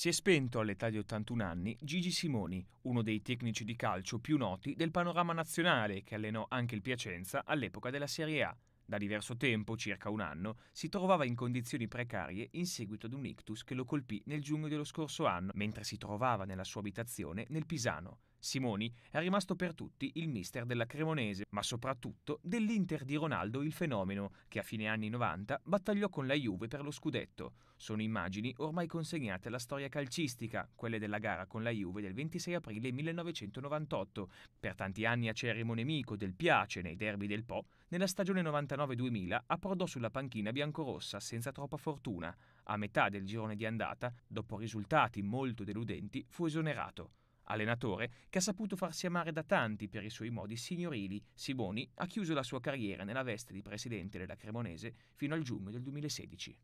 Si è spento all'età di 81 anni Gigi Simoni, uno dei tecnici di calcio più noti del panorama nazionale che allenò anche il Piacenza all'epoca della Serie A. Da diverso tempo, circa un anno, si trovava in condizioni precarie in seguito ad un ictus che lo colpì nel giugno dello scorso anno, mentre si trovava nella sua abitazione nel Pisano. Simoni è rimasto per tutti il mister della Cremonese, ma soprattutto dell'Inter di Ronaldo il fenomeno, che a fine anni 90 battagliò con la Juve per lo scudetto. Sono immagini ormai consegnate alla storia calcistica, quelle della gara con la Juve del 26 aprile 1998, per tanti anni acerrimo nemico del Piace nei derby del Po, nella stagione 99-2000 approdò sulla panchina biancorossa senza troppa fortuna. A metà del girone di andata, dopo risultati molto deludenti, fu esonerato allenatore che ha saputo farsi amare da tanti per i suoi modi signorili, Simoni ha chiuso la sua carriera nella veste di presidente della Cremonese fino al giugno del 2016.